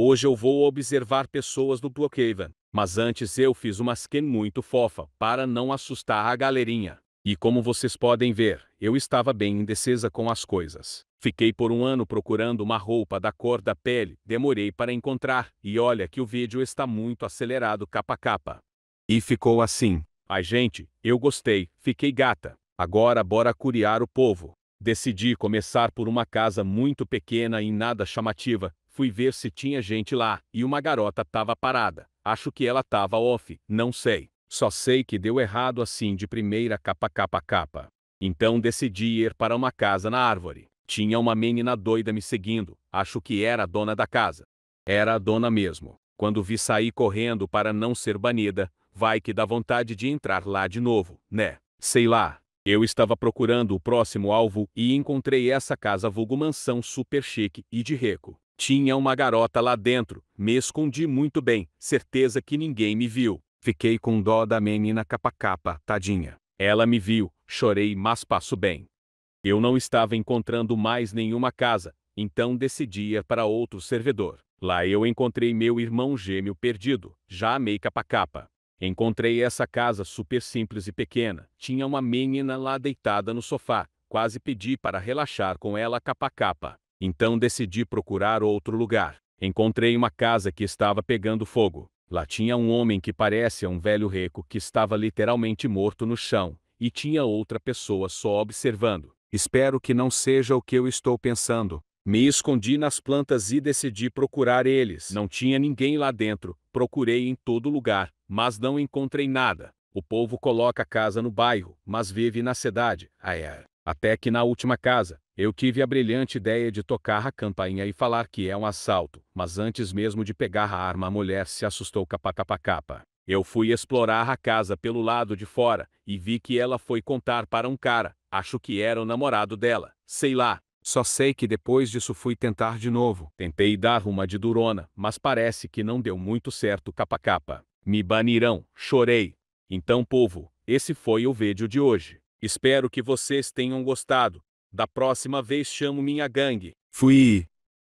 Hoje eu vou observar pessoas do Bloqueiva, mas antes eu fiz uma skin muito fofa para não assustar a galerinha. E como vocês podem ver, eu estava bem indecisa com as coisas. Fiquei por um ano procurando uma roupa da cor da pele, demorei para encontrar, e olha que o vídeo está muito acelerado capa capa. E ficou assim. Ai gente, eu gostei, fiquei gata. Agora bora curiar o povo. Decidi começar por uma casa muito pequena e nada chamativa, Fui ver se tinha gente lá, e uma garota tava parada. Acho que ela tava off, não sei. Só sei que deu errado assim de primeira capa capa capa. Então decidi ir para uma casa na árvore. Tinha uma menina doida me seguindo, acho que era a dona da casa. Era a dona mesmo. Quando vi sair correndo para não ser banida, vai que dá vontade de entrar lá de novo, né? Sei lá. Eu estava procurando o próximo alvo e encontrei essa casa vulgo mansão super chique e de reco. Tinha uma garota lá dentro, me escondi muito bem, certeza que ninguém me viu. Fiquei com dó da menina capa-capa, tadinha. Ela me viu, chorei, mas passo bem. Eu não estava encontrando mais nenhuma casa, então decidi ir para outro servidor. Lá eu encontrei meu irmão gêmeo perdido, já amei capa-capa. Encontrei essa casa super simples e pequena. Tinha uma menina lá deitada no sofá. Quase pedi para relaxar com ela capa capa. Então decidi procurar outro lugar. Encontrei uma casa que estava pegando fogo. Lá tinha um homem que parece um velho rico que estava literalmente morto no chão, e tinha outra pessoa só observando. Espero que não seja o que eu estou pensando. Me escondi nas plantas e decidi procurar eles. Não tinha ninguém lá dentro, procurei em todo lugar, mas não encontrei nada. O povo coloca casa no bairro, mas vive na cidade, aé. Até que na última casa, eu tive a brilhante ideia de tocar a campainha e falar que é um assalto, mas antes mesmo de pegar a arma a mulher se assustou capa capa capa. Eu fui explorar a casa pelo lado de fora, e vi que ela foi contar para um cara, acho que era o namorado dela, sei lá. Só sei que depois disso fui tentar de novo. Tentei dar uma de durona, mas parece que não deu muito certo capa capa. Me banirão, chorei. Então povo, esse foi o vídeo de hoje. Espero que vocês tenham gostado. Da próxima vez chamo minha gangue. Fui.